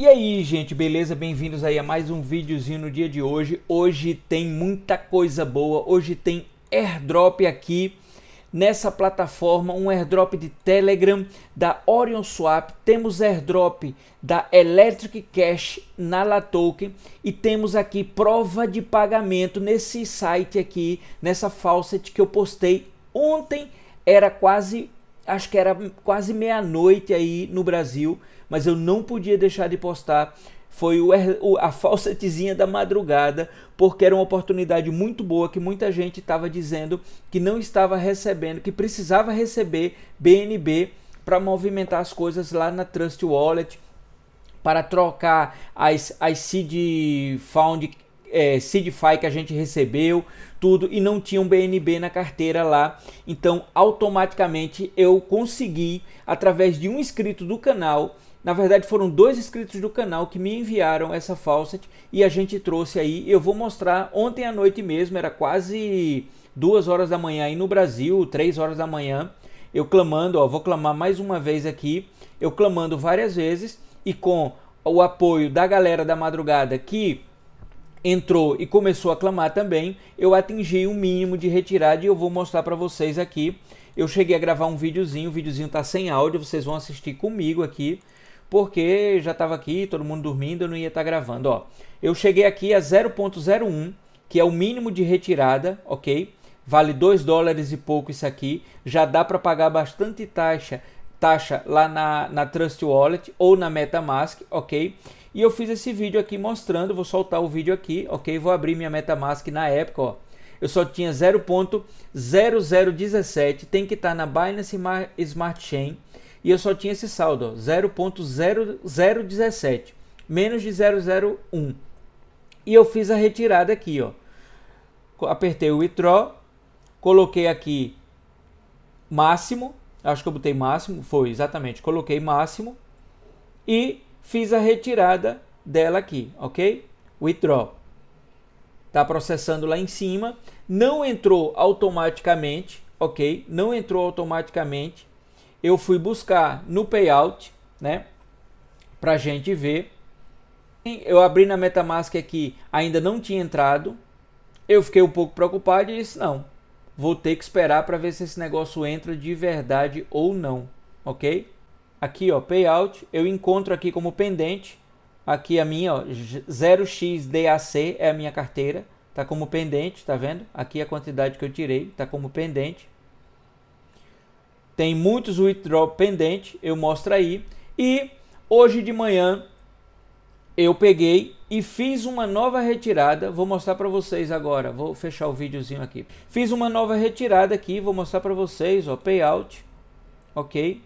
E aí, gente, beleza? Bem-vindos aí a mais um videozinho no dia de hoje. Hoje tem muita coisa boa. Hoje tem airdrop aqui nessa plataforma, um airdrop de Telegram da Orion Swap, temos airdrop da Electric Cash na Latoken e temos aqui prova de pagamento nesse site aqui, nessa faucet que eu postei ontem, era quase, acho que era quase meia-noite aí no Brasil mas eu não podia deixar de postar. Foi er, o, a falsetezinha da madrugada, porque era uma oportunidade muito boa que muita gente estava dizendo que não estava recebendo, que precisava receber BNB para movimentar as coisas lá na Trust Wallet, para trocar as, as seed found é, que a gente recebeu, tudo, e não tinha um BNB na carteira lá. Então, automaticamente eu consegui, através de um inscrito do canal, na verdade, foram dois inscritos do canal que me enviaram essa faucet e a gente trouxe aí. Eu vou mostrar ontem à noite mesmo, era quase duas horas da manhã aí no Brasil, três horas da manhã. Eu clamando, ó, vou clamar mais uma vez aqui. Eu clamando várias vezes e com o apoio da galera da madrugada que entrou e começou a clamar também, eu atingi o um mínimo de retirada e eu vou mostrar para vocês aqui. Eu cheguei a gravar um videozinho, o videozinho tá sem áudio, vocês vão assistir comigo aqui porque já estava aqui, todo mundo dormindo, eu não ia estar tá gravando. Ó, eu cheguei aqui a 0.01, que é o mínimo de retirada, ok? Vale 2 dólares e pouco isso aqui. Já dá para pagar bastante taxa, taxa lá na, na Trust Wallet ou na MetaMask, ok? E eu fiz esse vídeo aqui mostrando, vou soltar o vídeo aqui, ok? Vou abrir minha MetaMask na época, ó. Eu só tinha 0.0017, tem que estar tá na Binance Smart Chain e eu só tinha esse saldo, 0.0017, menos de 001. E eu fiz a retirada aqui, ó. Apertei o withdraw, coloquei aqui máximo, acho que eu botei máximo, foi exatamente, coloquei máximo e fiz a retirada dela aqui, ok? Withdraw. Está processando lá em cima, não entrou automaticamente, ok? Não entrou automaticamente eu fui buscar no payout, né? Pra gente ver. Eu abri na MetaMask aqui, ainda não tinha entrado. Eu fiquei um pouco preocupado e disse: não, vou ter que esperar para ver se esse negócio entra de verdade ou não, ok? Aqui, ó, payout, eu encontro aqui como pendente. Aqui a minha, ó, 0xDAC é a minha carteira, tá como pendente, tá vendo? Aqui a quantidade que eu tirei, tá como pendente tem muitos withdraw pendente, eu mostro aí. E hoje de manhã eu peguei e fiz uma nova retirada, vou mostrar para vocês agora. Vou fechar o videozinho aqui. Fiz uma nova retirada aqui, vou mostrar para vocês, ó, payout. OK?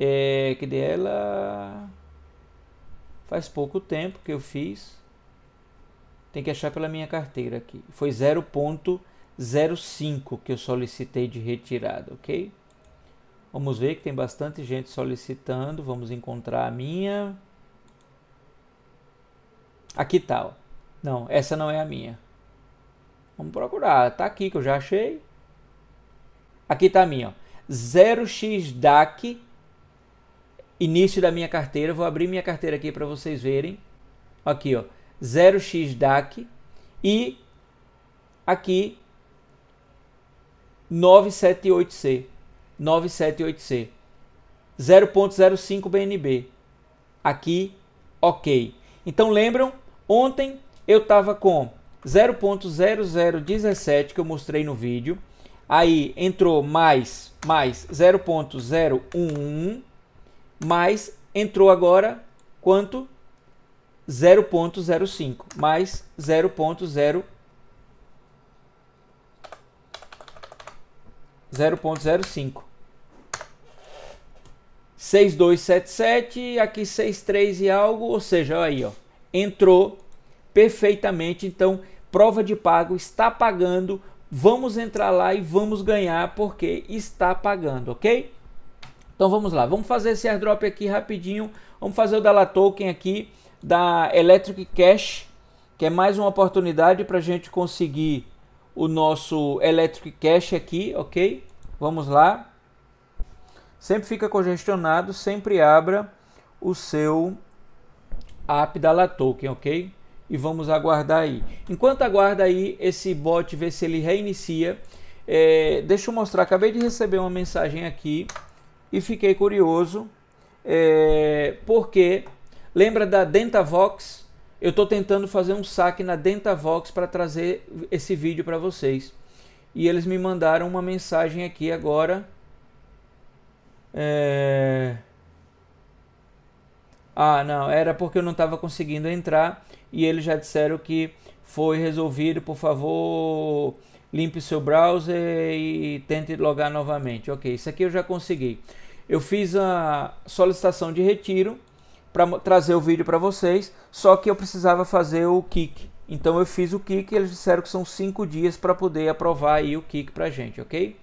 É, que dela faz pouco tempo que eu fiz. Tem que achar pela minha carteira aqui. Foi 0. 05 que eu solicitei de retirada, ok? Vamos ver que tem bastante gente solicitando. Vamos encontrar a minha. Aqui tal. Tá, ó. não, essa não é a minha. Vamos procurar. Tá aqui que eu já achei. Aqui tá a minha. 0xDAC. Início da minha carteira. Vou abrir minha carteira aqui para vocês verem. Aqui, ó. 0xDAC. E aqui 978C. 978C. 0.05 BNB. Aqui, ok. Então lembram, ontem eu estava com 0.0017 que eu mostrei no vídeo. Aí entrou mais, mais 0.011, mais entrou agora quanto? 0.05 mais 0.011. 0.05. 6277, aqui 63 e algo, ou seja, aí ó, entrou perfeitamente, então prova de pago está pagando, vamos entrar lá e vamos ganhar porque está pagando, OK? Então vamos lá, vamos fazer esse airdrop aqui rapidinho, vamos fazer o da Latoken Token aqui da Electric Cash, que é mais uma oportunidade para a gente conseguir o nosso Electric Cache aqui, ok? Vamos lá. Sempre fica congestionado, sempre abra o seu app da LaToken, ok? E vamos aguardar aí. Enquanto aguarda aí esse bot, ver se ele reinicia. É, deixa eu mostrar, acabei de receber uma mensagem aqui e fiquei curioso. É, porque lembra da Dentavox? eu estou tentando fazer um saque na Dentavox para trazer esse vídeo para vocês. E eles me mandaram uma mensagem aqui agora. É... Ah, não, era porque eu não estava conseguindo entrar e eles já disseram que foi resolvido. Por favor, limpe seu browser e tente logar novamente. Ok, isso aqui eu já consegui. Eu fiz a solicitação de retiro para trazer o vídeo para vocês, só que eu precisava fazer o kick. Então eu fiz o kick e eles disseram que são cinco dias para poder aprovar aí o kick para gente, ok?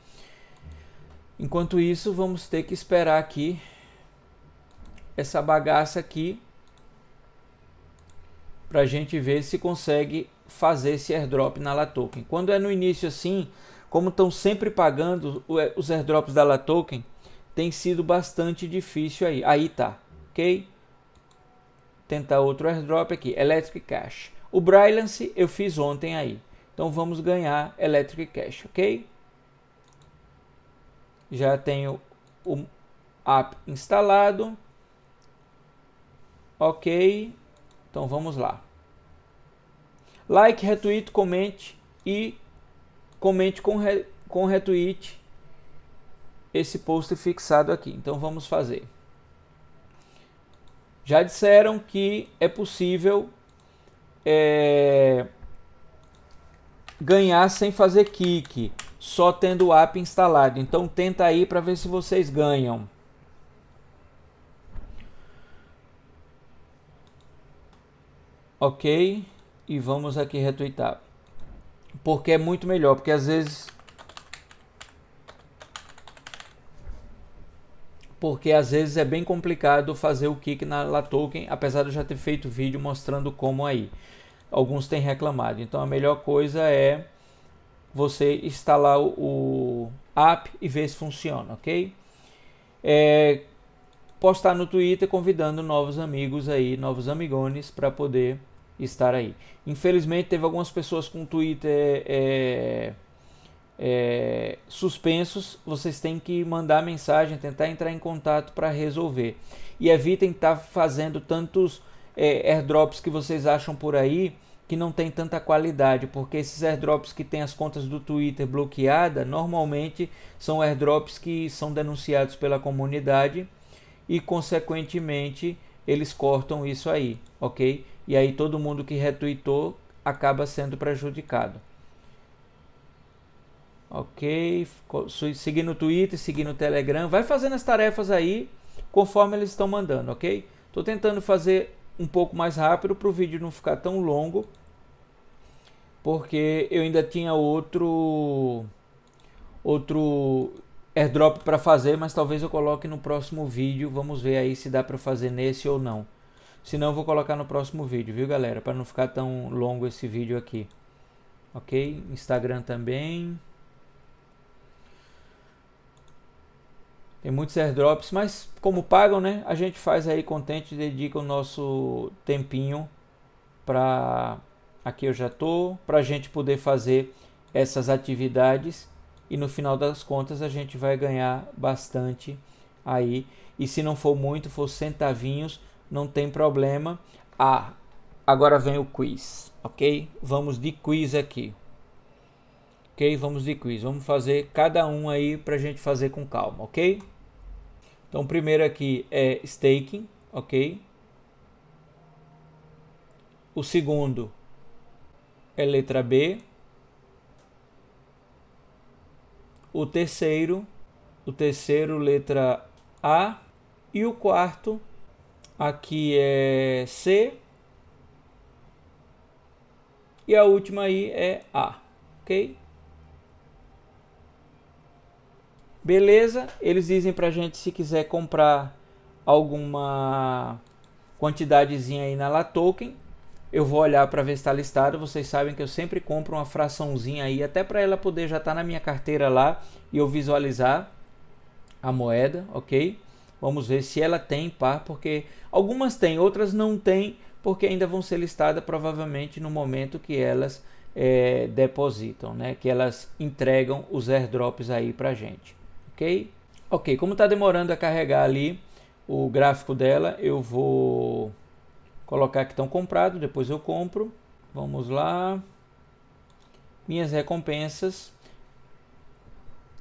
Enquanto isso, vamos ter que esperar aqui essa bagaça aqui para gente ver se consegue fazer esse airdrop na Latoken. Quando é no início assim, como estão sempre pagando é, os airdrops da Latoken, tem sido bastante difícil aí. Aí tá, ok? tentar outro airdrop aqui, Electric Cash. O Brylance eu fiz ontem aí. Então vamos ganhar Electric Cash, ok? Já tenho o app instalado. Ok, então vamos lá. Like, retweet, comente e comente com, re, com retweet esse post fixado aqui. Então vamos fazer já disseram que é possível é, ganhar sem fazer kick, só tendo o app instalado. Então tenta aí para ver se vocês ganham. Ok, e vamos aqui retweetar. Porque é muito melhor, porque às vezes porque às vezes é bem complicado fazer o kick na La Token, apesar de eu já ter feito vídeo mostrando como aí. Alguns têm reclamado. Então a melhor coisa é você instalar o, app e ver se funciona, ok? É, postar no Twitter convidando novos amigos aí, novos amigones para poder estar aí. Infelizmente teve algumas pessoas com Twitter é, é, suspensos, vocês têm que mandar mensagem, tentar entrar em contato para resolver. E evitem estar tá fazendo tantos é, airdrops que vocês acham por aí que não tem tanta qualidade, porque esses airdrops que tem as contas do Twitter bloqueada, normalmente são airdrops que são denunciados pela comunidade e consequentemente eles cortam isso aí, ok? E aí todo mundo que retweetou acaba sendo prejudicado. Ok, seguir no Twitter, seguir no Telegram, vai fazendo as tarefas aí conforme eles estão mandando, ok? Tô tentando fazer um pouco mais rápido para o vídeo não ficar tão longo, porque eu ainda tinha outro outro airdrop para fazer, mas talvez eu coloque no próximo vídeo. Vamos ver aí se dá para fazer nesse ou não. Se não, vou colocar no próximo vídeo, viu, galera? Para não ficar tão longo esse vídeo aqui. Ok? Instagram também. Tem muitos airdrops, mas como pagam, né? A gente faz aí contente, dedica o nosso tempinho para aqui eu já tô, para a gente poder fazer essas atividades e no final das contas a gente vai ganhar bastante aí. E se não for muito, for centavinhos, não tem problema. Ah, agora vem o quiz, ok? Vamos de quiz aqui. Ok, vamos de quiz. Vamos fazer cada um aí para a gente fazer com calma, ok? Então, primeiro aqui é staking, ok? O segundo é letra B. O terceiro, o terceiro letra A e o quarto aqui é C. E a última aí é A, ok? Beleza, eles dizem pra gente se quiser comprar alguma quantidadezinha aí na Latoken, Eu vou olhar para ver se está listado. Vocês sabem que eu sempre compro uma fraçãozinha aí, até para ela poder já estar tá na minha carteira lá e eu visualizar a moeda, ok? Vamos ver se ela tem par, porque algumas têm, outras não têm, porque ainda vão ser listadas provavelmente no momento que elas é, depositam, né? Que elas entregam os airdrops aí para gente ok? Ok, como está demorando a carregar ali o gráfico dela, eu vou colocar que estão comprados, depois eu compro. Vamos lá. Minhas recompensas.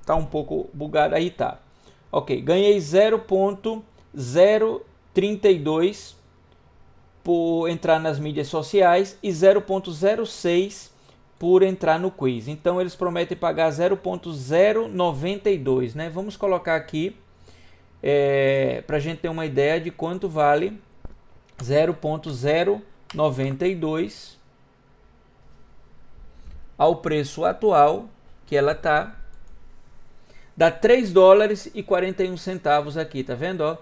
Está um pouco bugado, aí tá. Ok, ganhei 0.032 por entrar nas mídias sociais e 0.06 por entrar no quiz. Então eles prometem pagar 0.092, né? Vamos colocar aqui é, para a gente ter uma ideia de quanto vale 0.092 ao preço atual que ela tá. Dá 3 dólares e 41 centavos aqui, tá vendo, ó?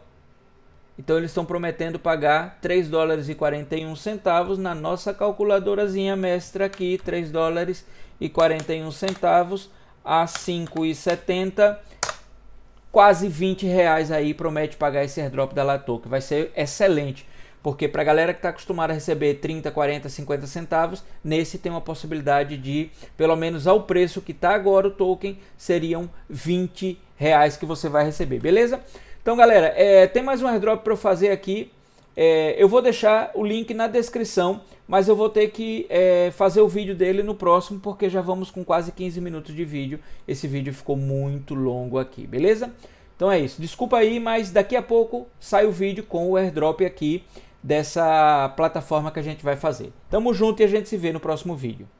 Então eles estão prometendo pagar 3 dólares e 41 centavos na nossa calculadorazinha mestra aqui, 3 dólares e 41 centavos a 5,70, quase 20 reais aí promete pagar esse airdrop da Latou, que vai ser excelente. Porque para a galera que está acostumada a receber 30, 40, 50 centavos, nesse tem uma possibilidade de, pelo menos ao preço que está agora o token, seriam 20 reais que você vai receber, beleza? Então, galera, é, tem mais um airdrop para eu fazer aqui. É, eu vou deixar o link na descrição, mas eu vou ter que é, fazer o vídeo dele no próximo, porque já vamos com quase 15 minutos de vídeo. Esse vídeo ficou muito longo aqui, beleza? Então é isso. Desculpa aí, mas daqui a pouco sai o vídeo com o airdrop aqui dessa plataforma que a gente vai fazer. Tamo junto e a gente se vê no próximo vídeo.